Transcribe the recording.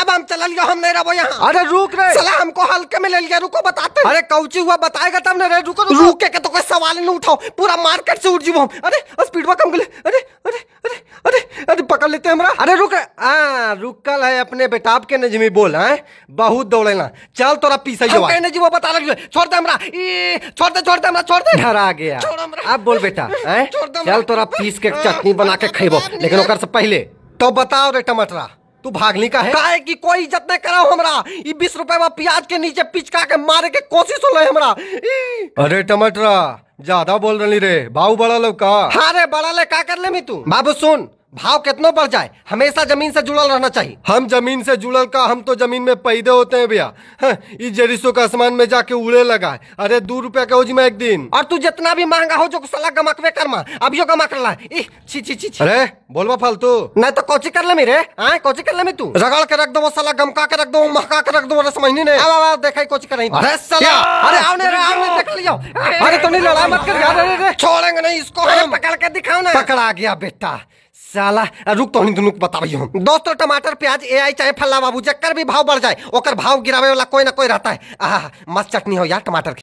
अब हम चल लियो हम नहीं रहो यहाँ अरे रुक रहे चला हमको हल्के में ले लिया रुको बताते अरे कौची हुआ बताएगा तब नहीं रुको रुको रुक के तो कोई सवाल नहीं उठाओ पूरा मार्केट से उठ जीव हम अरे स्पीड में कम गले अरे अरे अरे अरे अरे पकड़ लेते हमरा अरे रुक आ रुकल है अपने बेटाब के नजमी बोल है बहुत दौड़े ना चल तोरा पीस पीछे जीवो बता लगे छोड़ दे हमरा छोड़ दे छोड़ दे हमरा छोड़ दे घर आ गया अब बोल बेटा है चल तोरा पीस के चटनी बना के खइबो लेकिन ओकर से पहले तो बताओ रे टमाटरा तू भागने का है है कि कोई इज्जत नहीं करा हमरा ई बीस रुपए में प्याज के नीचे पिचका के मारे के कोशिश होलो हमरा अरे टमाटर ज्यादा बोल रही रे बाबू बड़ा लो का हाँ रे बड़ा ले का कर ले मी तू बाबू सुन भाव कितनों बढ़ जाए हमेशा जमीन से जुड़ल रहना चाहिए हम जमीन से जुड़ल का हम तो जमीन में पैदे होते हैं भैया हाँ, इस जेरिसो का आसमान में जाके उड़े लगा है अरे दो रुपया का उजमा एक दिन और तू जितना भी महंगा हो जो साला गमकवे करमा अभियो गमा कर ला छी छी छी अरे बोलवा फालतू नहीं तो कोची कर ले मेरे आए हाँ, कोची कर ले मैं तू रगड़ के रख दो साला गमका के रख दो महका के रख दो अरे समझनी नहीं आवा आवा देखा कोची कर रही अरे साला अरे आओ ने आओ ने देख लियो अरे तुमने तो लड़ाई मत कर यार अरे छोड़ेंगे नहीं इसको पकड़ के दिखाओ ना पकड़ा गया बेटा साला रुक तो बता बताबी हम दोस्तों टमाटर प्याज ए आई चाहे फल्ला बाबू जकर भी भाव बढ़ जाए ओकर भाव गिरावे वाला कोई ना कोई रहता है आह मस्त चटनी हो यार टमाटर